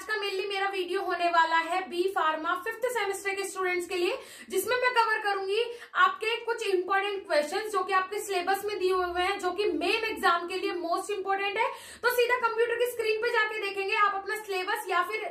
आज का मेनली मेरा वीडियो होने वाला है बी फार्मा फिफ्थ सेमेस्टर के स्टूडेंट्स के लिए जिसमें मैं कवर करूंगी आपके कुछ इंपॉर्टेंट क्वेश्चन जो कि आपके सिलेबस में दिए हुए हैं जो कि मेन एग्जाम के लिए मोस्ट इंपॉर्टेंट है तो सीधा कंप्यूटर की स्क्रीन पे जाके देखेंगे आप अपना सिलेबस या फिर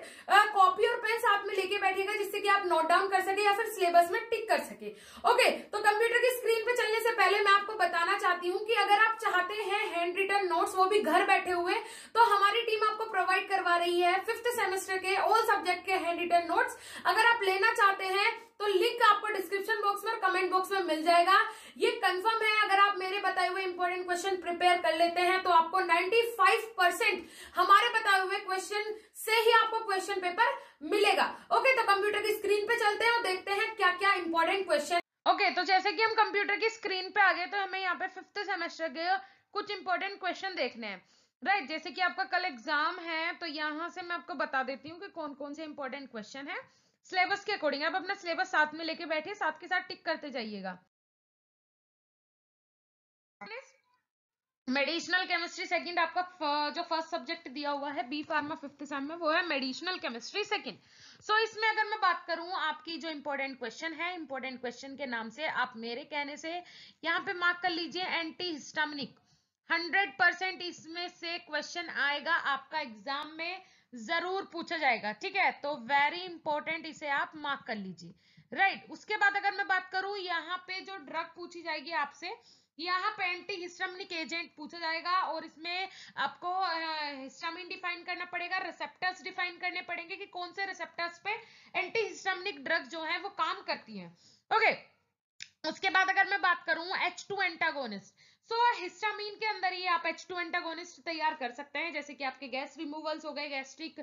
कॉपी और पेन साथ में लेके बैठेगा जिससे कि आप नोट डाउन कर सके या फिर सिलेबस में टिक कर सके ओके तो कंप्यूटर की स्क्रीन पे चलने से पहले मैं आपको बताना चाहती हूँ कि अगर आप चाहते हैं हैंड रिटर्न नोट्स वो भी घर बैठे हुए तो हमारी टीम आपको प्रोवाइड करवा रही है फिफ्थ सेमेस्टर के ऑल सब्जेक्ट के हैंड रिटन नोट्स अगर आप लेना चाहते हैं तो लिंक आपको डिस्क्रिप्शन बॉक्स में कमेंट बॉक्स में मिल जाएगा ये कंफर्म है अगर आप मेरे बताए हुए इंपॉर्टेंट क्वेश्चन प्रिपेयर कर लेते हैं तो आपको 95 परसेंट हमारे बताए हुए क्वेश्चन से ही आपको क्वेश्चन पेपर मिलेगा ओके तो कंप्यूटर की स्क्रीन पे चलते हैं और देखते हैं क्या क्या इंपॉर्टेंट क्वेश्चन ओके तो जैसे कि हम कंप्यूटर की स्क्रीन पे आ गए तो हमें यहाँ पे फिफ्थ सेमेस्टर के कुछ इंपॉर्टेंट क्वेश्चन देखने हैं राइट right, जैसे कि आपका कल एग्जाम है तो यहाँ से मैं आपको बता देती हूँ कि कौन कौन से इंपॉर्टेंट क्वेश्चन है सिलेबस के अकॉर्डिंग आप अपना सिलेबस साथ में लेके बैठिए साथ के साथ टिक करते जाइएगा मेडिसिनल केमिस्ट्री सेकंड आपका जो फर्स्ट सब्जेक्ट दिया हुआ है बी फार्मा फिफ्थ सेम में वो है मेडिसिनल केमिस्ट्री सेकंड सो इसमें अगर मैं बात करूं आपकी जो इंपॉर्टेंट क्वेश्चन है इंपॉर्टेंट क्वेश्चन के नाम से आप मेरे कहने से यहाँ पे मार्क कर लीजिए एंटी हिस्टामिनिक हंड्रेड परसेंट इसमें से क्वेश्चन आएगा आपका एग्जाम में जरूर पूछा जाएगा ठीक है तो वेरी इंपॉर्टेंट इसे आप मार्क कर लीजिए राइट right. उसके बाद अगर मैं बात करूं यहाँ पे जो ड्रग पूछी जाएगी आपसे यहाँ पे एंटी हिस्टामिनिक एजेंट पूछा जाएगा और इसमें आपको हिस्टामिन डिफाइन करना पड़ेगा रिसेप्टर्स डिफाइन करने पड़ेंगे कि कौन से रिसेप्टर्स पे एंटी हिस्टामिनिक ड्रग जो है वो काम करती है ओके okay. उसके बाद अगर मैं बात करूं H2 एंटागोनिस्ट सो so, हिस्टामीन के अंदर ही आप एच टू एंटागोनिस्ट तैयार कर सकते हैं जैसे कि आपके गैस रिमूवल्स हो गए गैस्ट्रिक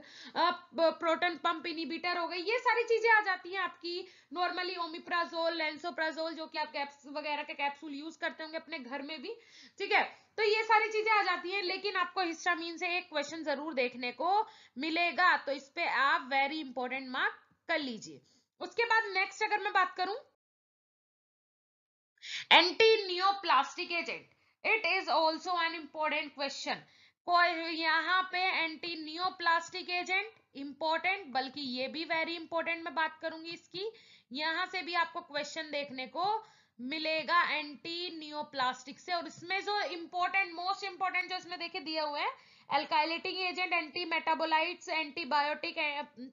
प्रोटन पंप इनिबिटर हो गए ये सारी चीजें आ जाती हैं आपकी नॉर्मली ओमिप्राजोल लेंसोप्राजोल जो कि आप कैप्स वगैरह के कैप्सूल यूज करते होंगे अपने घर में भी ठीक है तो ये सारी चीजें आ जाती हैं लेकिन आपको हिस्टामीन से एक क्वेश्चन जरूर देखने को मिलेगा तो इस पर आप वेरी इंपॉर्टेंट मार्क कर लीजिए उसके बाद नेक्स्ट अगर मैं बात करूं antineoplastic agent it is also an important question यहाँ पे एंटी नियोप्लास्टिक एजेंट इम्पोर्टेंट बल्कि ये भी वेरी इंपॉर्टेंट मैं बात करूंगी इसकी यहां से भी आपको क्वेश्चन देखने को मिलेगा एंटी नियोप्लास्टिक से और इसमें जो इम्पोर्टेंट मोस्ट इंपॉर्टेंट जो इसमें देखे दिए हुए हैं alkylating agent antimetabolites antibiotic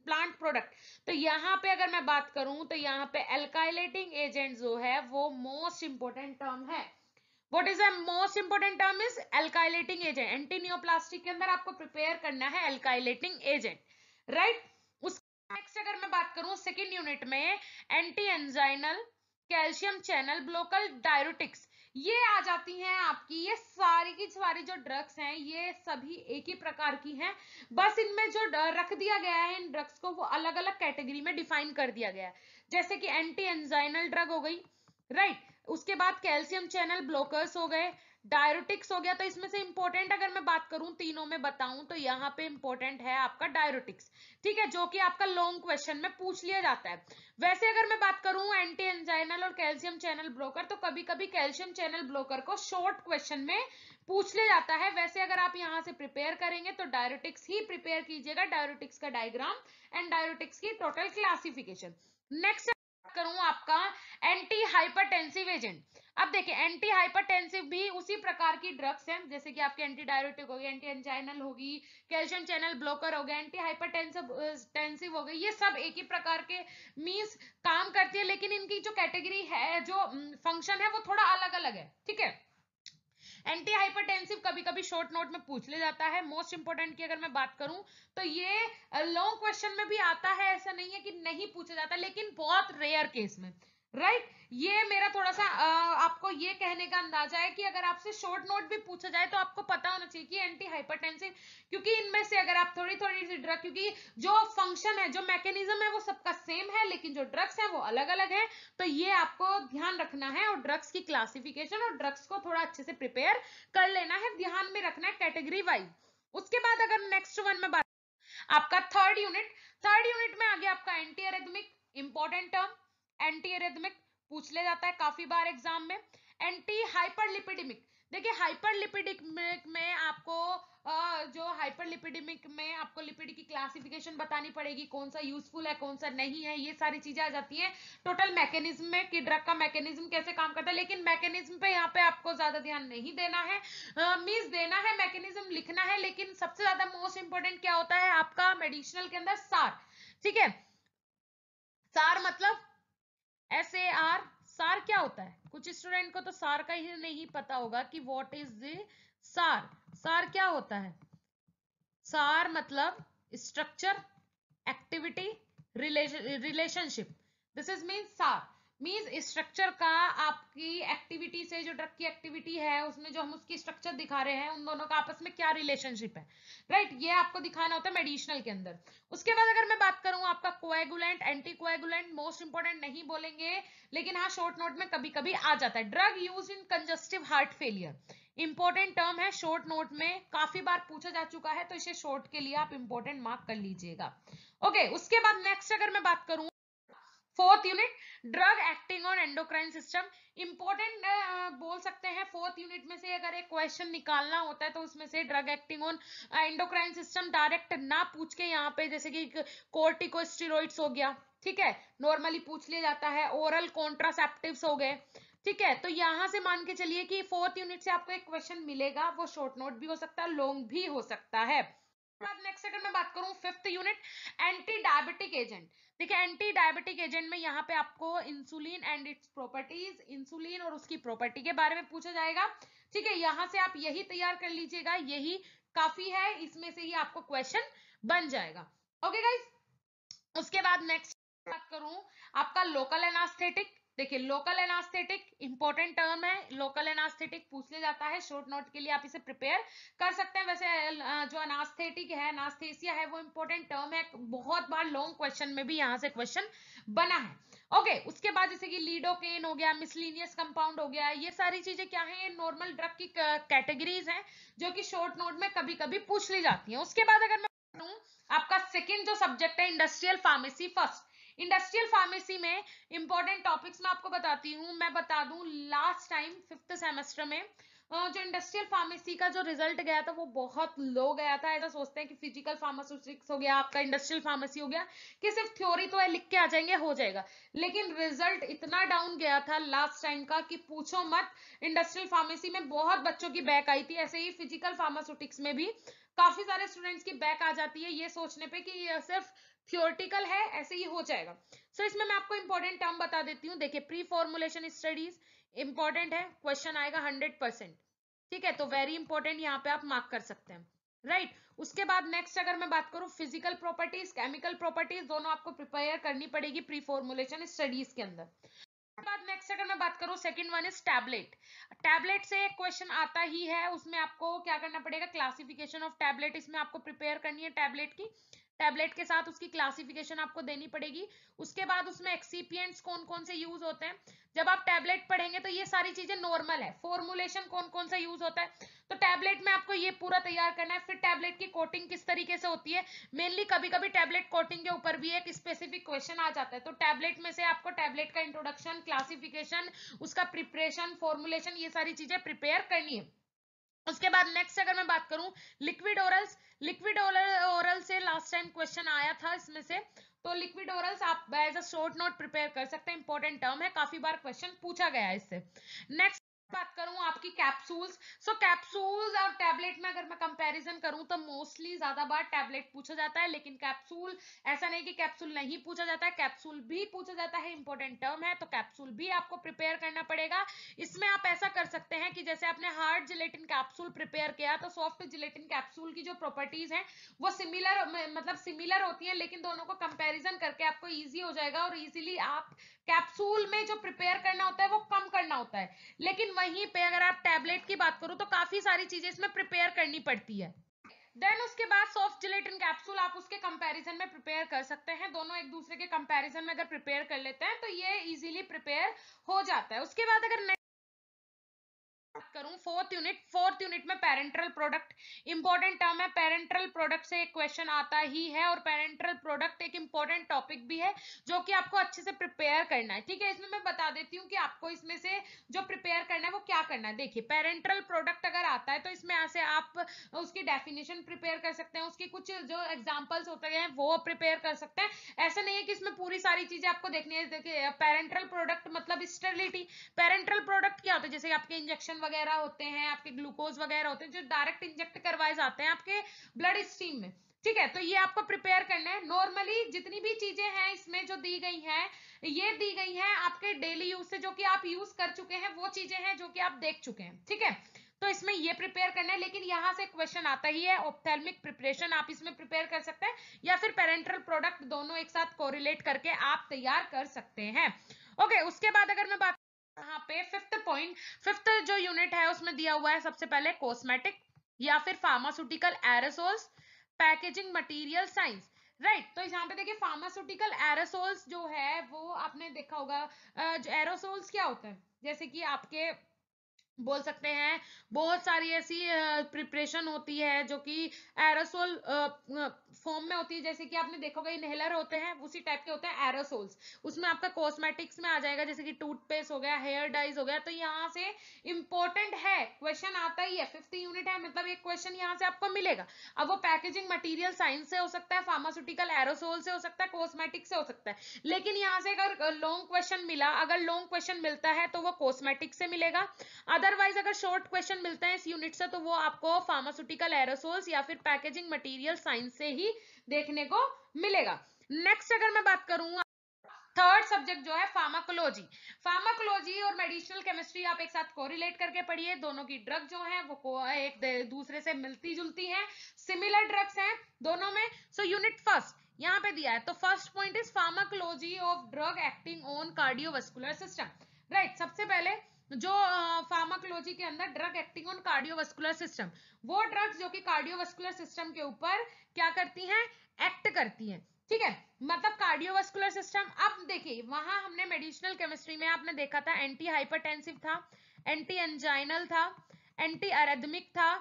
plant product तो यहाँ पे अगर मैं बात करूं तो यहाँ पे एल्काइलेटिंग एजेंट जो है वो मोस्ट इंपॉर्टेंट टर्म है what is the most important term is alkylating agent antineoplastic के अंदर आपको प्रिपेयर करना है एल्काइलेटिंग एजेंट राइट उसके नेक्स्ट अगर मैं बात करूं सेकेंड यूनिट में antianginal calcium channel blocker diuretics ये आ जाती हैं आपकी ये सारी की सारी जो ड्रग्स हैं ये सभी एक ही प्रकार की हैं बस इनमें जो रख दिया गया है इन ड्रग्स को वो अलग अलग कैटेगरी में डिफाइन कर दिया गया है जैसे कि एंटी एंजाइनल ड्रग हो गई राइट उसके बाद कैल्शियम चैनल ब्लॉकर्स हो गए डायरोटिक्स हो गया तो इसमें से इंपॉर्टेंट अगर मैं बात करूं तीनों में बताऊं तो यहाँ पे इंपॉर्टेंट है आपका डायरोटिक्स ठीक है जो कि आपका लॉन्ग क्वेश्चन में पूछ लिया जाता है वैसे अगर मैं बात करूं एंटी एंजाइनल और कैल्शियम चैनल ब्लॉकर तो कभी कभी कैल्शियम चैनल ब्लॉकर को शॉर्ट क्वेश्चन में पूछ लिया जाता है वैसे अगर आप यहाँ से प्रिपेयर करेंगे तो डायरोटिक्स ही प्रिपेयर कीजिएगा डायरोटिक्स का डायग्राम एंड डायरोटिक्स की टोटल क्लासिफिकेशन नेक्स्ट करूं आपका एंटी हाइपरटेंसिव एजेंट अब देखिए एंटी हाइपरटेंसिव भी उसी प्रकार की ड्रग्स हैं जैसे कि आपके एंटी डायरेटिक हो गई एंटी एंजाइनल होगी कैल्शियम चैनल ब्लॉकर हो गया एंटी हाइपरटेंसिव टेंसिव हो गई ये सब एक ही प्रकार के मींस काम करती है लेकिन इनकी जो कैटेगरी है जो फंक्शन mm, है वो थोड़ा अलग अलग है ठीक है एंटी हाइपरटेंसिव कभी कभी शॉर्ट नोट में पूछ ले जाता है मोस्ट इंपॉर्टेंट की अगर मैं बात करूं तो ये लॉन्ग uh, क्वेश्चन में भी आता है ऐसा नहीं है कि नहीं पूछा जाता लेकिन बहुत रेयर केस में राइट right? ये मेरा थोड़ा सा आ, आपको ये कहने का अंदाजा है कि अगर आपसे शॉर्ट नोट भी पूछा जाए तो आपको पता होना चाहिए कि एंटी हाइपरटेंसिव क्योंकि इनमें से अगर आप थोड़ी थोड़ी सी ड्रग क्योंकि जो फंक्शन है जो मैकेनिज्म है वो सबका सेम है लेकिन जो ड्रग्स है वो अलग अलग है तो ये आपको ध्यान रखना है और ड्रग्स की क्लासिफिकेशन और ड्रग्स को थोड़ा अच्छे से प्रिपेयर कर लेना है ध्यान में रखना है कैटेगरी वाइज उसके बाद अगर नेक्स्ट वन में बात आपका थर्ड यूनिट थर्ड यूनिट में आगे आपका antiarrhythmic important term antiarrhythmic पूछ ले जाता है काफी बार एग्जाम में एंटी हाइपरलिपिडेमिक देखिए हाइपरलिपिडिक में आपको जो हाइपरलिपिडेमिक में आपको लिपिड की क्लासिफिकेशन बतानी पड़ेगी कौन सा यूजफुल है कौन सा नहीं है ये सारी चीजें आ जाती हैं टोटल मैकेनिज्म में कि ड्रग का मैकेनिज्म कैसे काम करता है लेकिन मैकेनिज्म पे यहाँ पे आपको ज्यादा ध्यान नहीं देना है मीन्स देना है मैकेनिज्म लिखना है लेकिन सबसे ज्यादा मोस्ट इंपॉर्टेंट क्या होता है आपका मेडिसिनल के अंदर सार ठीक है सार मतलब एस ए आर सार क्या होता है कुछ स्टूडेंट को तो सार का ही नहीं पता होगा कि वॉट इज दार सार सार क्या होता है सार मतलब structure activity relationship this is mean SAR means structure का आपकी एक्टिविटी से जो ड्रग की एक्टिविटी है उसमें जो हम उसकी स्ट्रक्चर दिखा रहे हैं उन दोनों का आपस में क्या रिलेशनशिप है राइट right? ये आपको दिखाना होता है मेडिसिनल के अंदर उसके बाद अगर मैं बात करूं आपका coagulant anticoagulant most important नहीं बोलेंगे लेकिन हाँ शॉर्ट नोट में कभी कभी आ जाता है drug use in congestive heart failure important term है शॉर्ट नोट में काफी बार पूछा जा चुका है तो इसे शॉर्ट के लिए आप इंपॉर्टेंट मार्क कर लीजिएगा ओके okay, उसके बाद नेक्स्ट अगर मैं बात करूं fourth unit drug acting on endocrine system important बोल सकते हैं फोर्थ यूनिट में से अगर एक क्वेश्चन निकालना होता है तो उसमें से drug acting on endocrine system direct ना पूछ के यहाँ पे जैसे कि कोर्टिकोस्टेरॉइड्स हो गया ठीक है नॉर्मली पूछ लिया जाता है ओरल कॉन्ट्रासेप्टिव हो गए ठीक है तो यहां से मान के चलिए कि फोर्थ यूनिट से आपको एक क्वेश्चन मिलेगा वो शॉर्ट नोट भी हो सकता है लॉन्ग भी हो सकता है नेक्स्ट सेकंड में बात करूं fifth unit antidiabetic agent देखिए एंटी डायबिटिक एजेंट में यहाँ पे आपको insulin and its properties insulin और उसकी प्रॉपर्टी के बारे में पूछा जाएगा ठीक है यहाँ से आप यही तैयार कर लीजिएगा यही काफी है इसमें से ही आपको क्वेश्चन बन जाएगा ओके गाइज उसके बाद नेक्स्ट बात करूं आपका लोकल एनास्थेटिक देखिए लोकल एनास्थेटिक इंपॉर्टेंट टर्म है लोकल एनास्थेटिक पूछ ले जाता है शॉर्ट नोट के लिए आप इसे प्रिपेयर कर सकते हैं वैसे जो अनास्थेटिक है अनास्थेसिया है वो इंपॉर्टेंट टर्म है बहुत बार लॉन्ग क्वेश्चन में भी यहाँ से क्वेश्चन बना है ओके okay, उसके बाद जैसे कि लीडोकेन हो गया मिसलिनियस कंपाउंड हो गया ये सारी चीजें क्या है नॉर्मल ड्रग की कैटेगरीज हैं जो कि शॉर्ट नोट में कभी कभी पूछ ली जाती हैं उसके बाद अगर मैं आपका सेकेंड जो सब्जेक्ट है industrial pharmacy first industrial pharmacy में इंपॉर्टेंट टॉपिक्स मैं आपको बताती हूँ मैं बता दू लास्ट टाइम फिफ्थ सेमेस्टर में जो इंडस्ट्रियल फार्मेसी का जो रिजल्ट गया था वो बहुत लो गया था ऐसा सोचते हैं कि फिजिकल फार्मास्यूटिक्स हो गया आपका इंडस्ट्रियल फार्मेसी हो गया कि सिर्फ थ्योरी तो है लिख के आ जाएंगे हो जाएगा लेकिन रिजल्ट इतना डाउन गया था लास्ट टाइम का कि पूछो मत इंडस्ट्रियल फार्मेसी में बहुत बच्चों की बैक आई थी ऐसे ही फिजिकल फार्मास्यूटिक्स में भी काफी सारे स्टूडेंट्स की बैक आ जाती है ये सोचने पर कि सिर्फ थियोरटिकल है ऐसे ही हो जाएगा सो so, इसमें मैं आपको इंपॉर्टेंट टर्म बता देती हूँ देखिए प्री फॉर्मुलेशन स्टडीज इंपॉर्टेंट है क्वेश्चन आएगा हंड्रेड परसेंट ठीक है तो वेरी इंपॉर्टेंट यहाँ पे आप मार्क कर सकते हैं राइट right. उसके बाद नेक्स्ट अगर मैं बात करूं फिजिकल प्रॉपर्टीज केमिकल प्रॉपर्टीज दोनों आपको प्रिपेयर करनी पड़ेगी प्री फॉर्मुलेशन स्टडीज के अंदर बाद नेक्स्ट अगर मैं बात करूं second one is tablet tablet से एक क्वेश्चन आता ही है उसमें आपको क्या करना पड़ेगा क्लासिफिकेशन ऑफ टैबलेट इसमें आपको प्रिपेयर करनी है टैबलेट की टैबलेट के साथ उसकी क्लासिफिकेशन आपको देनी पड़ेगी उसके बाद उसमें एक्सीपियंट कौन कौन से यूज होते हैं जब आप टैबलेट पढ़ेंगे तो ये सारी चीजें नॉर्मल है फॉर्मुलेशन कौन कौन सा यूज होता है तो टैबलेट में आपको ये पूरा तैयार करना है फिर टैबलेट की कोटिंग किस तरीके से होती है मेनली कभी कभी टैबलेट कोटिंग के ऊपर भी एक स्पेसिफिक क्वेश्चन आ जाता है तो टैबलेट में से आपको टैबलेट का इंट्रोडक्शन क्लासिफिकेशन उसका प्रिपरेशन फॉर्मुलेशन ये सारी चीजें प्रिपेयर करनी है उसके बाद नेक्स्ट अगर मैं बात करूं लिक्विड ओरल्स लिक्विड ओरल से लास्ट टाइम क्वेश्चन आया था इसमें से तो लिक्विड ओरल्स आप as a short note prepare कर सकते हैं इंपॉर्टेंट टर्म है काफी बार क्वेश्चन पूछा गया है इससे नेक्स्ट बात करूं आपकी कैप्सूल्स सो कैप्सूल्स और टैबलेट में अगर मैं कंपैरिजन करूं तो मोस्टली ज्यादा बार टैबलेट पूछा जाता है लेकिन कैप्सूल ऐसा नहीं कि कैप्सूल नहीं पूछा जाता है कैप्सूल भी पूछा जाता है इंपॉर्टेंट टर्म है तो कैप्सूल भी आपको प्रिपेयर करना पड़ेगा इसमें आप ऐसा कर सकते हैं कि जैसे आपने हार्ड जिलेटिन कैप्सूल प्रिपेयर किया तो सॉफ्ट जिलेटिन कैप्सूल की जो प्रॉपर्टीज है वो सिमिलर मतलब सिमिलर होती है लेकिन दोनों को कंपेरिजन करके आपको ईजी हो जाएगा और इजिली आप कैप्सूल में जो प्रिपेयर करना होता है वो कम करना होता है लेकिन वहीं पे अगर आप टैबलेट की बात करो तो काफी सारी चीजें इसमें प्रिपेयर करनी पड़ती है देन उसके बाद सॉफ्ट जिलेटिन कैप्सूल आप उसके कंपैरिजन में प्रिपेयर कर सकते हैं दोनों एक दूसरे के कंपैरिजन में अगर प्रिपेयर कर लेते हैं तो ये इजीली प्रिपेयर हो जाता है उसके बाद अगर बात करूं फोर्थ यूनिट फोर्थ यूनिट में पेरेंट्रल प्रोडक्ट इंपॉर्टेंट टर्म है पेरेंट्रल प्रोडक्ट से एक क्वेश्चन आता ही है और पेरेंट्रल प्रोडक्ट एक इंपॉर्टेंट टॉपिक भी है जो कि आपको अच्छे से प्रिपेयर करना है ठीक है इसमें मैं बता देती हूँ कि आपको इसमें से जो प्रिपेयर करना है वो क्या करना है देखिए पेरेंट्रल प्रोडक्ट अगर आता है तो इसमें ऐसे आप उसकी डेफिनेशन प्रिपेयर कर सकते हैं उसकी कुछ जो एग्जाम्पल्स होते हैं वो प्रिपेयर कर सकते हैं ऐसा नहीं है कि इसमें पूरी सारी चीजें आपको देखनी है देखिए पेरेंट्रल प्रोडक्ट मतलब स्टेरिलिटी पेरेंट्रल प्रोडक्ट क्या होता है जैसे आपके इंजेक्शन वगैरह होते हैं आपके ग्लूकोज वगैरह होते हैं जो डायरेक्ट इंजेक्ट करवाए जाते हैं आपके ब्लड स्ट्रीम में ठीक है तो ये आपको प्रिपेयर करना है नॉर्मली जितनी भी चीजें हैं इसमें जो दी गई हैं ये दी गई हैं आपके डेली यूज से जो कि आप यूज कर चुके हैं वो चीजें हैं जो कि आप देख चुके हैं ठीक है तो इसमें ये प्रिपेयर करना है लेकिन यहाँ से क्वेश्चन आता ही है ऑप्थेलमिक प्रिपरेशन आप इसमें प्रिपेयर कर सकते हैं या फिर पेरेंट्रल प्रोडक्ट दोनों एक साथ कोरिलेट करके आप तैयार कर सकते हैं ओके उसके बाद अगर मैं बात यहाँ पे फिफ्थ पॉइंट फिफ्थ जो यूनिट है उसमें दिया हुआ है सबसे पहले कॉस्मेटिक या फिर pharmaceutical aerosols packaging material science right right, तो यहाँ पे देखिए फार्मास्यूटिकल एरोसोल्स जो है वो आपने देखा होगा एरोसोल्स क्या होते हैं जैसे कि आपके बोल सकते हैं बहुत सारी ऐसी प्रिपरेशन होती है जो कि एरोसोल फॉर्म में होती है जैसे कि आपने देखोगे इनहेलर होते हैं उसी टाइप के होते हैं एरोसोल्स उसमें आपका कॉस्मेटिक्स में आ जाएगा जैसे कि टूथपेस्ट हो गया हेयर डाइज हो गया तो यहाँ से इंपॉर्टेंट है क्वेश्चन आता ही है फिफ्थ यूनिट है मतलब एक क्वेश्चन यहाँ से आपको मिलेगा अब वो पैकेजिंग मटीरियल साइंस से हो सकता है फार्मास्यूटिकल एरोसोल से हो सकता है कॉस्मेटिक्स से हो सकता है लेकिन यहाँ से अगर लॉन्ग क्वेश्चन मिला अगर लॉन्ग क्वेश्चन मिलता है तो वो कॉस्मेटिक्स से मिलेगा अदरवाइज अगर शॉर्ट क्वेश्चन मिलता है इस यूनिट से तो वो आपको फार्मास्यूटिकल एरोसोल्स या फिर पैकेजिंग मटेरियल साइंस से ही देखने को मिलेगा नेक्स्ट अगर मैं बात करूँ थर्ड सब्जेक्ट जो है फार्माकोलॉजी फार्माकोलॉजी और मेडिसिनल केमिस्ट्री आप एक साथ कोरिलेट करके पढ़िए दोनों की ड्रग जो है वो एक दूसरे से मिलती जुलती है सिमिलर ड्रग्स हैं दोनों में सो यूनिट फर्स्ट यहाँ पे दिया है तो first point is pharmacology of drug acting on cardiovascular system right सबसे पहले जो फार्माकोलॉजी के अंदर drug acting on cardiovascular system वो ड्रग्स जो कि कार्डियोवास्कुलर सिस्टम के ऊपर क्या करती हैं एक्ट करती हैं ठीक है मतलब कार्डियोवास्कुलर सिस्टम अब देखिए वहां हमने मेडिसिनल केमिस्ट्री में आपने देखा था एंटी हाइपरटेंसिव था एंटी एंजाइनल था एंटी अरेदमिक था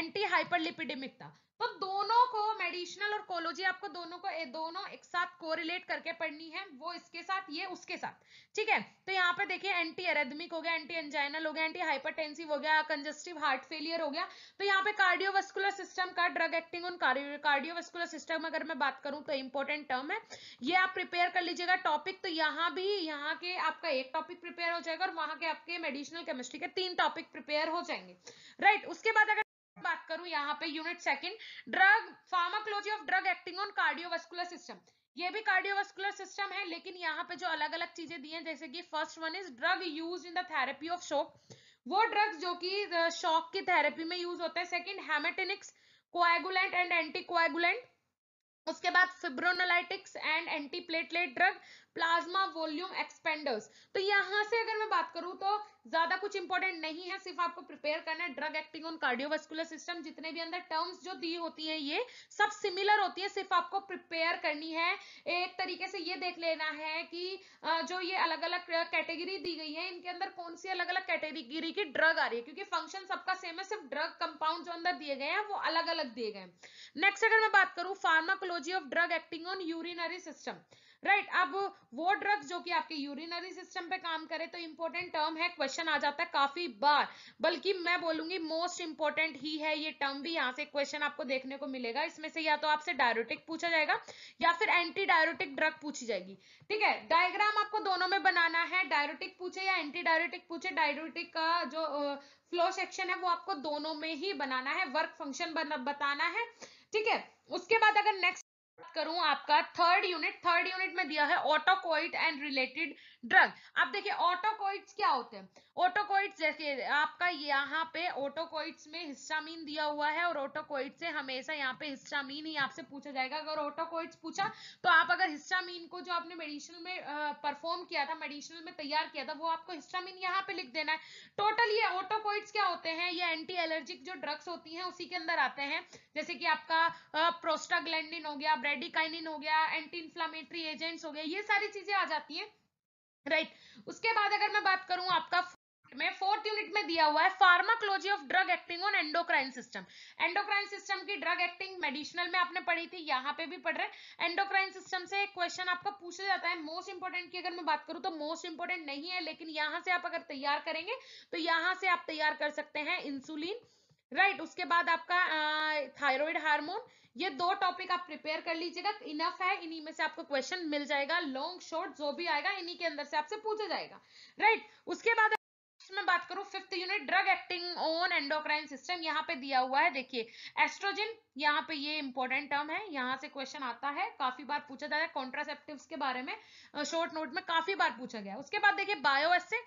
एंटी हाइपरलिपिडेमिक था तो दोनों को मेडिशनल और कोलोजी आपको दोनों को दोनों एक साथ कोरिलेट करके पढ़नी है वो इसके साथ ये उसके साथ ठीक है तो यहाँ पे देखिए एंटी एरेडमिक हो गया एंटी एंजाइनल हो गया एंटी हाइपरटेंसिव हो गया कंजेस्टिव हार्ट फेलियर हो गया तो यहाँ पे कार्डियोवस्कुलर सिस्टम का drug acting on cardiovascular system अगर मैं बात करूँ तो इंपॉर्टेंट टर्म है ये आप प्रिपेयर कर लीजिएगा टॉपिक तो यहाँ भी यहाँ के आपका एक टॉपिक प्रिपेयर हो जाएगा और वहां के आपके मेडिशनल केमिस्ट्री के तीन टॉपिक प्रिपेयर हो जाएंगे राइट उसके बाद अगर बात करूं यहाँ पे unit second drug pharmacology of drug acting on cardiovascular system ये भी कार्डियोवास्कुलर सिस्टम है लेकिन यहाँ पे जो अलग अलग चीजें दी हैं जैसे कि first one is drug use in the therapy of shock वो ड्रग्स जो कि शॉक की थेरेपी में यूज होते हैं second haematinics coagulant and anticoagulant उसके बाद fibrinolytics and antiplatelet drug plasma volume expanders तो यहां से अगर मैं बात करूं तो ज्यादा कुछ इंपॉर्टेंट नहीं है सिर्फ आपको प्रिपेयर करना है drug acting on cardiovascular system जितने भी अंदर टर्म्स जो दी होती है ये सब सिमिलर होती है सिर्फ आपको प्रिपेयर करनी है एक तरीके से ये देख लेना है कि जो ये अलग अलग कैटेगरी दी गई है इनके अंदर कौन सी अलग अलग कैटेगरी की ड्रग आ रही है क्योंकि फंक्शन सबका सेम है सिर्फ ड्रग कंपाउंड जो अंदर दिए गए हैं वो अलग अलग दिए गए नेक्स्ट अगर मैं बात करूं pharmacology of drug acting on urinary system right right, अब वो ड्रग्स जो कि आपके यूरिनरी सिस्टम पे काम करे तो इंपॉर्टेंट टर्म है क्वेश्चन आ जाता है काफी बार बल्कि मैं बोलूंगी मोस्ट इंपॉर्टेंट ही है ये टर्म भी यहाँ से क्वेश्चन आपको देखने को मिलेगा इसमें से या तो आपसे डायरोटिक पूछा जाएगा या फिर एंटी डायरोटिक ड्रग पूछी जाएगी ठीक है डायग्राम आपको दोनों में बनाना है डायरोटिक पूछे या एंटी डायरोटिक पूछे डायरोटिक का जो फ्लो सेक्शन है वो आपको दोनों में ही बनाना है वर्क फंक्शन बताना है ठीक है उसके बाद अगर नेक्स्ट बात करूं आपका थर्ड यूनिट थर्ड यूनिट में दिया है ऑटोकोइट एंड रिलेटेड ड्रग अब देखिए ऑटोकोइड्स क्या होते हैं ऑटोकोइड्स देखिए आपका यहाँ पे ऑटोकोइड्स में हिस्टामिन दिया हुआ है और ऑटोकोइड से हमेशा यहाँ पे हिस्टामिन ही आपसे पूछा जाएगा अगर ऑटोकोइड्स पूछा तो आप अगर हिस्टामिन को जो आपने मेडिसिनल में परफॉर्म किया था मेडिसिनल में तैयार किया था वो आपको हिस्टामिन यहाँ पे लिख देना है टोटल ये ऑटोकोइड्स क्या होते हैं ये एंटी एलर्जिक जो ड्रग्स होती है उसी के अंदर आते हैं जैसे कि आपका प्रोस्टाग्लैंडिन हो गया ब्रेडिकाइनिन हो गया एंटी इन्फ्लामेटरी एजेंट्स हो गया ये सारी चीजें आ जाती है राइट right. उसके बाद अगर मैं बात करूं आपका में फोर्थ यूनिट में दिया हुआ है pharmacology of drug acting on endocrine system endocrine system की ड्रग एक्टिंग मेडिसिनल में आपने पढ़ी थी यहाँ पे भी पढ़ रहे एंडोक्राइन सिस्टम से क्वेश्चन आपका पूछा जाता है मोस्ट इंपोर्टेंट की अगर मैं बात करूँ तो मोस्ट इंपोर्टेंट नहीं है लेकिन यहाँ से आप अगर तैयार करेंगे तो यहाँ से आप तैयार कर सकते हैं इंसुलिन राइट right, उसके बाद आपका थायराइड हार्मोन ये दो टॉपिक आप प्रिपेयर कर लीजिएगा इनफ है इन्हीं में से आपको क्वेश्चन मिल जाएगा लॉन्ग शॉर्ट जो भी आएगा इन्हीं के अंदर से आपसे पूछा जाएगा राइट right, उसके बाद मैं बात करूं fifth unit drug acting on endocrine system यहाँ पे दिया हुआ है देखिए एस्ट्रोजन यहाँ पे ये इंपॉर्टेंट टर्म है यहाँ से क्वेश्चन आता है काफी बार पूछा जाता है कॉन्ट्रासेप्टिव्स के बारे में शॉर्ट नोट में काफी बार पूछा गया उसके बाद देखिए बायो एस्से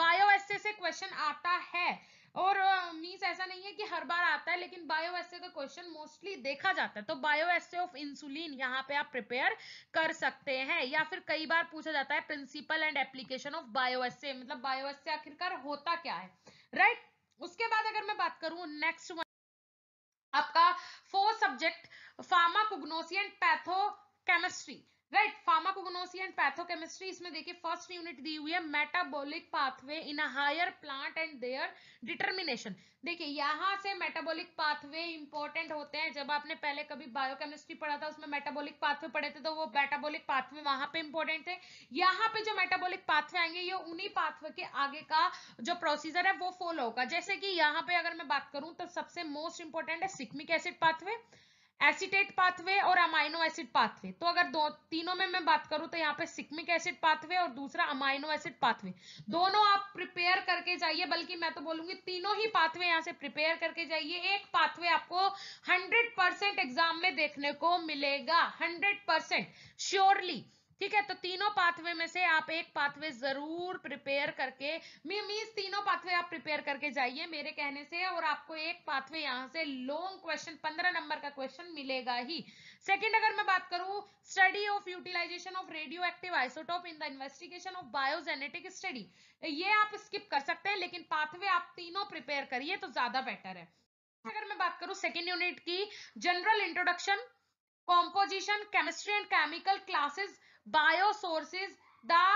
बायो एस्से से क्वेश्चन आता है और मीन्स ऐसा नहीं है कि हर बार आता है लेकिन बायो एस का क्वेश्चन मोस्टली देखा जाता है तो बायो एस ऑफ इंसुलिन यहाँ पे आप प्रिपेयर कर सकते हैं या फिर कई बार पूछा जाता है principle and application of bioassay मतलब बायो एस आखिरकार होता क्या है राइट right? उसके बाद अगर मैं बात करूं नेक्स्ट वन आपका four subject pharmacognosy and phytochemistry right pharmacognosy and phytochemistry इसमें देखिए फर्स्ट यूनिट दी हुई है metabolic pathway in a higher plant and their determination देखिए यहां से मेटाबॉलिक पाथवे इंपॉर्टेंट होते हैं जब आपने पहले कभी बायोकेमिस्ट्री पढ़ा था उसमें मेटाबॉलिक पाथवे पढ़े थे तो वो मेटाबॉलिक पाथवे वहां पे इंपॉर्टेंट थे यहां पे जो मेटाबॉलिक पाथवे आएंगे ये उन्हीं पाथवे के आगे का जो प्रोसीजर है वो फॉलो होगा जैसे कि यहां पे अगर मैं बात करूं तो सबसे मोस्ट इंपॉर्टेंट है shikimic acid pathway acetate pathway और अमाइनो एसिड पाथवे तो अगर दो तीनों में मैं बात करूं तो यहाँ पे सिक्मिक एसिड पाथवे और दूसरा अमाइनो एसिड पाथवे दोनों आप प्रिपेयर करके जाइए बल्कि मैं तो बोलूंगी तीनों ही पाथवे यहाँ से प्रिपेयर करके जाइए एक पाथवे आपको 100 परसेंट एग्जाम में देखने को मिलेगा 100 परसेंट श्योरली ठीक है तो तीनों पाथवे में से आप एक पाथवे जरूर प्रिपेयर करके मीस तीनों पाथवे आप प्रिपेयर करके जाइए मेरे कहने से और आपको एक पाथवे यहां से लॉन्ग क्वेश्चन पंद्रह नंबर का क्वेश्चन मिलेगा ही सेकंड अगर मैं बात करूं study of utilisation of radioactive isotope in the investigation of biogenetic study ये आप स्किप कर सकते हैं लेकिन पाथवे आप तीनों प्रिपेयर करिए तो ज्यादा बेटर है अगर मैं बात करूं सेकेंड यूनिट की general introduction composition chemistry and chemical classes biosources the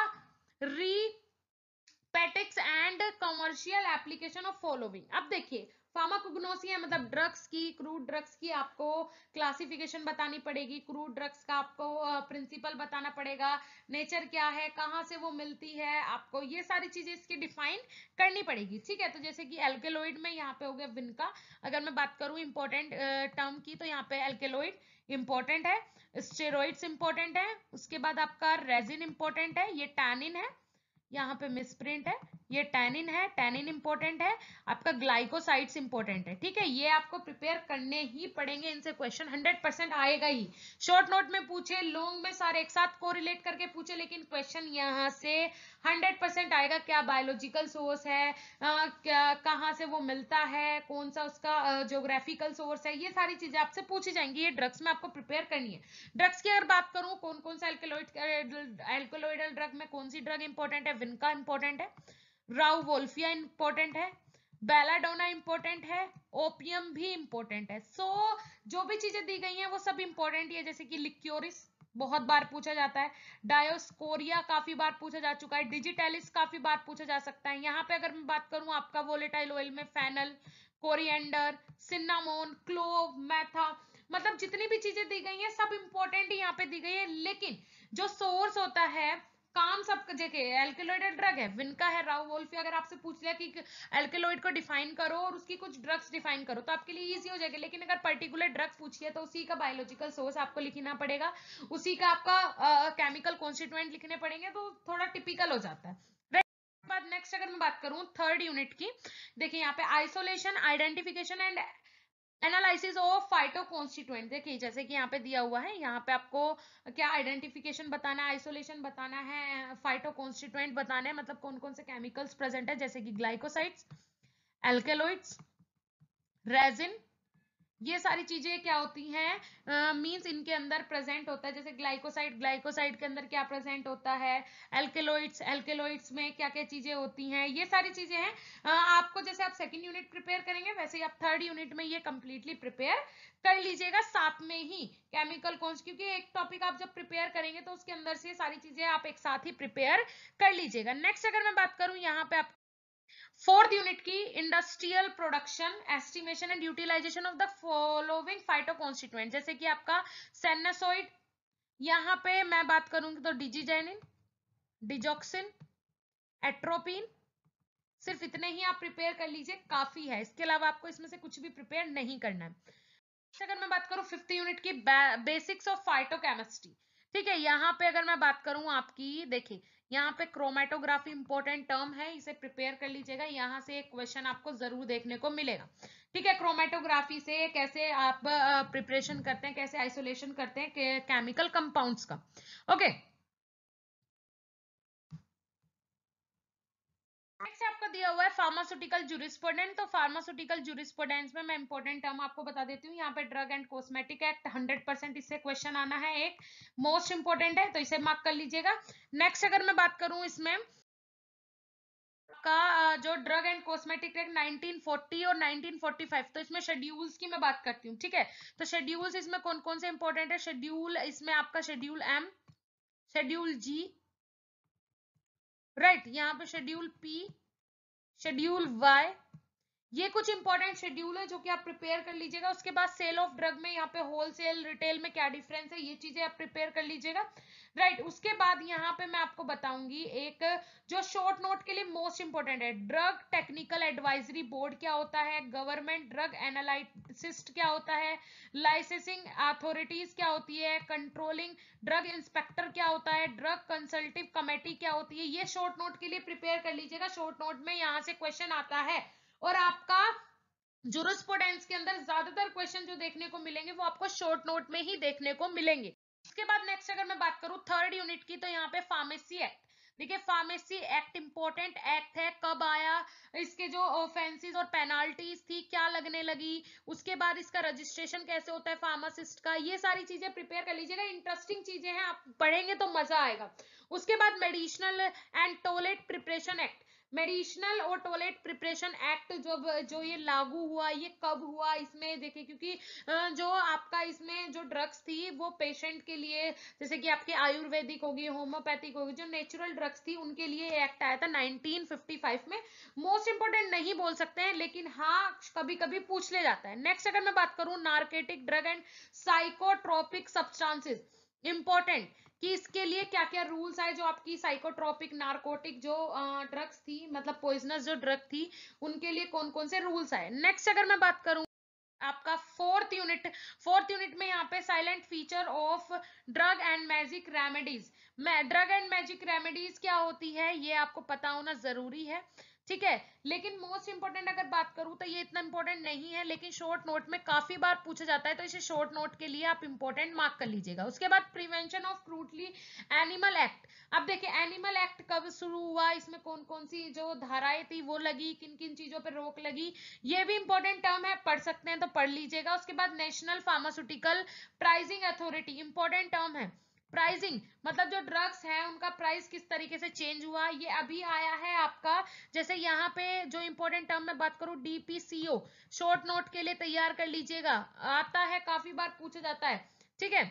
repetics and commercial application of following अब देखिए फार्माकोग्नोसी है मतलब ड्रग्स की क्रूड ड्रग्स की आपको क्लासिफिकेशन बतानी पड़ेगी क्रूड ड्रग्स का आपको प्रिंसिपल बताना पड़ेगा नेचर क्या है कहाँ से वो मिलती है आपको ये सारी चीजें इसकी डिफाइन करनी पड़ेगी ठीक है तो जैसे कि एल्केलोइड में यहाँ पे हो गया विनका अगर मैं बात करूँ इंपॉर्टेंट टर्म की तो यहाँ पे एल्केलोइड इंपॉर्टेंट है स्टेरॉइड्स इंपॉर्टेंट है उसके बाद आपका रेजिन इंपॉर्टेंट है ये टैनिन है यहाँ पे मिसप्रिंट है ये टैनिन है टैनिन इंपॉर्टेंट है आपका ग्लाइकोसाइड्स इंपॉर्टेंट है ठीक है ये आपको प्रिपेयर करने ही पड़ेंगे इनसे क्वेश्चन हंड्रेड परसेंट आएगा ही शॉर्ट नोट में पूछे लॉन्ग में सारे एक साथ को रिलेट करके पूछे लेकिन क्वेश्चन यहाँ से हंड्रेड परसेंट आएगा क्या बायोलॉजिकल सोर्स है क्या कहाँ से वो मिलता है कौन सा उसका जोग्राफिकल सोर्स है ये सारी चीजें आपसे पूछी जाएंगी ये ड्रग्स में आपको प्रिपेयर करनी है ड्रग्स की अगर बात करूँ कौन कौन सा एल्कोलॉइड एल्कोलॉइडल ड्रग में कौन सी ड्रग इंपॉर्टेंट है विनका इंपॉर्टेंट है राउ वोल्फिया इंपॉर्टेंट है बेलाडोना इंपॉर्टेंट है ओपियम भी इंपॉर्टेंट है सो so, जो भी चीजें दी गई हैं वो सब इंपॉर्टेंट ही है जैसे कि लिक्योरिस बहुत बार पूछा जाता है डायोस्कोरिया काफी बार पूछा जा चुका है डिजिटेलिस काफी बार पूछा जा सकता है यहाँ पे अगर मैं बात करूँ आपका वोलेटाइल ऑयल में फैनल कोरिएंडर सिन्नामोन क्लोव मैथा मतलब जितनी भी चीजें दी गई हैं सब इंपॉर्टेंट यहाँ पे दी गई है लेकिन जो सोर्स होता है काम सब जगह एल्केलॉइड ड्रग है विनका है राव वोल्फी अगर आपसे पूछ लिया कि एल्केलॉइड को डिफाइन करो और उसकी कुछ ड्रग्स डिफाइन करो तो आपके लिए इजी हो जाएगा लेकिन अगर पर्टिकुलर ड्रग पूछिए तो उसी का बायोलॉजिकल सोर्स आपको लिखना पड़ेगा उसी का आपका केमिकल कॉन्स्टिट्यूएंट लिखने पड़ेंगे तो थोड़ा टिपिकल हो जाता है बाद नेक्स्ट अगर मैं बात करूं थर्ड यूनिट की देखिए यहाँ पे isolation identification and analysis of phytoconstituent देखिए जैसे कि यहाँ पे दिया हुआ है यहाँ पे आपको क्या आइडेंटिफिकेशन बताना है आइसोलेशन बताना है फाइटो कॉन्स्टिट्यूएंट बताना है मतलब कौन कौन से केमिकल्स प्रेजेंट है जैसे कि ग्लाइकोसाइड्स एल्केलोइड्स रेजिन ये सारी चीजें क्या होती हैं मींस uh, इनके अंदर प्रेजेंट होता है जैसे ग्लाइकोसाइड ग्लाइकोसाइड के अंदर क्या प्रेजेंट होता है एल्केलोइड्स एल्केलोइड्स में क्या क्या चीजें होती हैं ये सारी चीजें हैं uh, आपको जैसे आप सेकंड यूनिट प्रिपेयर करेंगे वैसे ही आप थर्ड यूनिट में ये कंप्लीटली प्रिपेयर कर लीजिएगा साथ में ही केमिकल कौन क्योंकि एक टॉपिक आप जब प्रिपेयर करेंगे तो उसके अंदर से सारी चीजें आप एक साथ ही प्रिपेयर कर लीजिएगा नेक्स्ट अगर मैं बात करूं यहाँ पे आप फोर्थ यूनिट की industrial production estimation and utilisation of the following phytoconstituent जैसे कि आपका सेनेसोइड यहां पे मैं बात करूंगी तो डिजीजेनिन डिजॉक्सिन एट्रोपिन सिर्फ इतने ही आप प्रिपेयर कर लीजिए काफी है इसके अलावा आपको इसमें से कुछ भी प्रिपेयर नहीं करना है अगर मैं बात करूं फिफ्थ यूनिट की बेसिक्स ऑफ फाइटोकेमिस्ट्री ठीक है यहाँ पे अगर मैं बात करूं आपकी देखिए यहाँ पे क्रोमेटोग्राफी इंपॉर्टेंट टर्म है इसे प्रिपेयर कर लीजिएगा यहाँ से एक क्वेश्चन आपको जरूर देखने को मिलेगा ठीक है क्रोमेटोग्राफी से कैसे आप प्रिपरेशन करते हैं कैसे आइसोलेशन करते हैं केमिकल कंपाउंड्स का ओके okay. नेक्स्ट आपका दिया हुआ है फार्मास्यूटिकल जुरिस्पोडेंट तो फार्मास्यूटिकल जुरिस्पोडेंट में मैं इंपॉर्टेंट टर्म आपको बता देती हूँ यहाँ पे drug and cosmetic act 100 percent इससे क्वेश्चन आना है एक मोस्ट इंपॉर्टेंट है तो इसे मार्क कर लीजिएगा नेक्स्ट अगर मैं बात करूँ इसमें का जो ड्रग एंड कॉस्मेटिक एक्ट 1940 और 1945 तो इसमें शेड्यूल्स की मैं बात करती हूँ ठीक है तो शेड्यूल्स इसमें कौन कौन से इंपॉर्टेंट है शेड्यूल इसमें आपका schedule M schedule G right यहाँ पे शेड्यूल पी शेड्यूल वाई ये कुछ इंपॉर्टेंट शेड्यूल है जो कि आप प्रिपेयर कर लीजिएगा उसके बाद सेल ऑफ ड्रग में यहाँ पे होलसेल रिटेल में क्या डिफरेंस है ये चीजें आप प्रिपेयर कर लीजिएगा राइट right, उसके बाद यहाँ पे मैं आपको बताऊंगी एक जो शॉर्ट नोट के लिए मोस्ट इंपॉर्टेंट है ड्रग टेक्निकल एडवाइजरी बोर्ड क्या होता है गवर्नमेंट ड्रग एनालिस्ट क्या होता है लाइसेंसिंग अथॉरिटीज क्या होती है कंट्रोलिंग ड्रग इंस्पेक्टर क्या होता है ड्रग कंसल्टिव कमेटी क्या होती है ये शॉर्ट नोट के लिए प्रिपेयर कर लीजिएगा शॉर्ट नोट में यहाँ से क्वेश्चन आता है और आपका जुरुस्पोडेंस के अंदर ज्यादातर क्वेश्चन जो देखने को मिलेंगे वो आपको शॉर्ट नोट में ही देखने को मिलेंगे उसके बाद नेक्स्ट अगर मैं बात करूं थर्ड यूनिट की तो यहाँ पे फार्मेसी एक्ट देखिए फार्मेसी एक्ट इंपॉर्टेंट एक्ट है कब आया इसके जो ऑफेंसेस और पेनाल्टीज थी क्या लगने लगी उसके बाद इसका रजिस्ट्रेशन कैसे होता है फार्मासिस्ट का ये सारी चीजें प्रिपेयर कर लीजिएगा इंटरेस्टिंग चीजें हैं आप पढ़ेंगे तो मजा आएगा उसके बाद medicinal and toilet preparation act medicinal और टॉयलेट प्रिपरेशन एक्ट जब जो ये लागू हुआ ये कब हुआ इसमें देखिए क्योंकि जो आपका इसमें जो ड्रग्स थी वो पेशेंट के लिए जैसे कि आपके आयुर्वेदिक होगी होम्योपैथिक होगी जो नेचुरल ड्रग्स थी उनके लिए एक्ट आया था 1955 में मोस्ट इंपोर्टेंट नहीं बोल सकते हैं लेकिन हाँ कभी कभी पूछ ले जाता है नेक्स्ट अगर मैं बात करूं narcotic drug and psychotropic substances important कि इसके लिए क्या क्या रूल्स आए जो आपकी साइकोट्रॉपिक नार्कोटिक जो ड्रग्स थी मतलब पॉइजनस जो ड्रग थी उनके लिए कौन कौन से रूल्स आए नेक्स्ट अगर मैं बात करूँ आपका फोर्थ यूनिट फोर्थ यूनिट में यहाँ पे salient feature of drug and magic remedies drug and magic remedies क्या होती है ये आपको पता होना जरूरी है ठीक है लेकिन मोस्ट इंपॉर्टेंट अगर बात करूं तो ये इतना इंपॉर्टेंट नहीं है लेकिन शॉर्ट नोट में काफी बार पूछा जाता है तो इसे शॉर्ट नोट के लिए आप इंपॉर्टेंट मार्क कर लीजिएगा उसके बाद prevention of cruelty animal act अब देखिए एनिमल एक्ट कब शुरू हुआ इसमें कौन कौन सी जो धाराएं थी वो लगी किन किन चीजों पर रोक लगी ये भी इंपॉर्टेंट टर्म है पढ़ सकते हैं तो पढ़ लीजिएगा उसके बाद national pharmaceutical pricing authority important term है प्राइसिंग मतलब जो ड्रग्स हैं उनका प्राइस किस तरीके से चेंज हुआ ये अभी आया है आपका जैसे यहाँ पे जो इम्पोर्टेंट टर्म में बात करूँ डीपीसीओ शॉर्ट नोट के लिए तैयार कर लीजिएगा आता है काफी बार पूछा जाता है ठीक है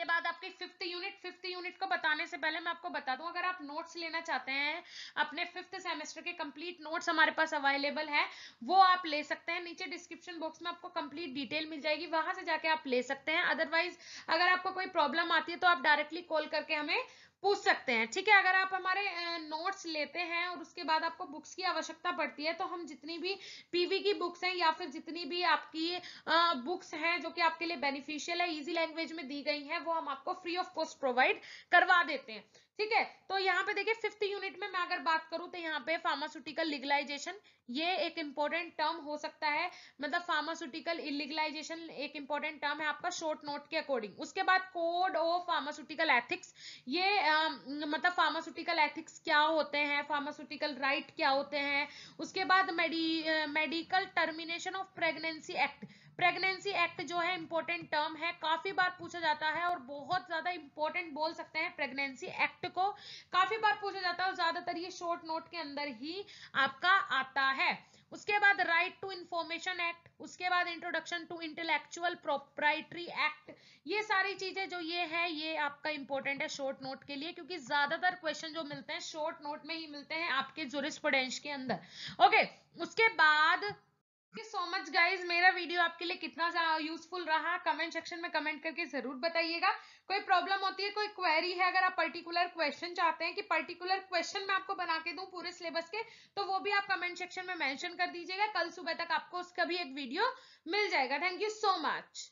इसके बाद आपके फिफ्थ यूनिट फिफ्थ यूनिट को बताने से पहले मैं आपको बता दूं अगर आप नोट्स लेना चाहते हैं अपने फिफ्थ सेमेस्टर के कंप्लीट नोट्स हमारे पास अवेलेबल है वो आप ले सकते हैं नीचे डिस्क्रिप्शन बॉक्स में आपको कंप्लीट डिटेल मिल जाएगी वहां से जाके आप ले सकते हैं अदरवाइज अगर आपको कोई प्रॉब्लम आती है तो आप डायरेक्टली कॉल करके हमें पूछ सकते हैं ठीक है अगर आप हमारे नोट्स लेते हैं और उसके बाद आपको बुक्स की आवश्यकता पड़ती है तो हम जितनी भी पीवी की बुक्स हैं या फिर जितनी भी आपकी बुक्स हैं जो कि आपके लिए बेनिफिशियल है इजी लैंग्वेज में दी गई हैं वो हम आपको फ्री ऑफ कॉस्ट प्रोवाइड करवा देते हैं ठीक है तो यहाँ पे देखिए फिफ्थ यूनिट में मैं अगर बात करूं तो यहाँ पे फार्मास्यूटिकल लीगलाइजेशन ये एक इंपॉर्टेंट टर्म हो सकता है मतलब फार्मास्यूटिकल इलीगलाइजेशन एक इंपॉर्टेंट टर्म है आपका शॉर्ट नोट के अकॉर्डिंग उसके बाद कोड ऑफ फार्मास्यूटिकल एथिक्स ये आ, मतलब फार्मास्यूटिकल एथिक्स क्या होते हैं फार्मास्यूटिकल राइट क्या होते हैं उसके बाद medical termination of pregnancy act pregnancy act जो है इंपॉर्टेंट टर्म है काफी बार पूछा जाता है और बहुत ज्यादा इंपॉर्टेंट बोल सकते हैं प्रेगनेंसी एक्ट को काफी बार पूछा जाता है और ज्यादातर ये शॉर्ट नोट के अंदर ही आपका आता है उसके बाद राइट टू इंफॉर्मेशन एक्ट उसके बाद introduction to intellectual proprietary act ये सारी चीजें जो ये है ये आपका इंपॉर्टेंट है शॉर्ट नोट के लिए क्योंकि ज्यादातर क्वेश्चन जो मिलते हैं शॉर्ट नोट में ही मिलते हैं आपके जुरिस्पोडेंश के अंदर ओके okay, उसके बाद सो मच गाइज मेरा वीडियो आपके लिए कितना यूजफुल रहा कमेंट सेक्शन में कमेंट करके जरूर बताइएगा कोई प्रॉब्लम होती है कोई क्वेरी है अगर आप पर्टिकुलर क्वेश्चन चाहते हैं कि पर्टिकुलर क्वेश्चन मैं आपको बना के दूं पूरे सिलेबस के तो वो भी आप कमेंट सेक्शन में मेंशन कर दीजिएगा कल सुबह तक आपको उसका भी एक वीडियो मिल जाएगा थैंक यू सो मच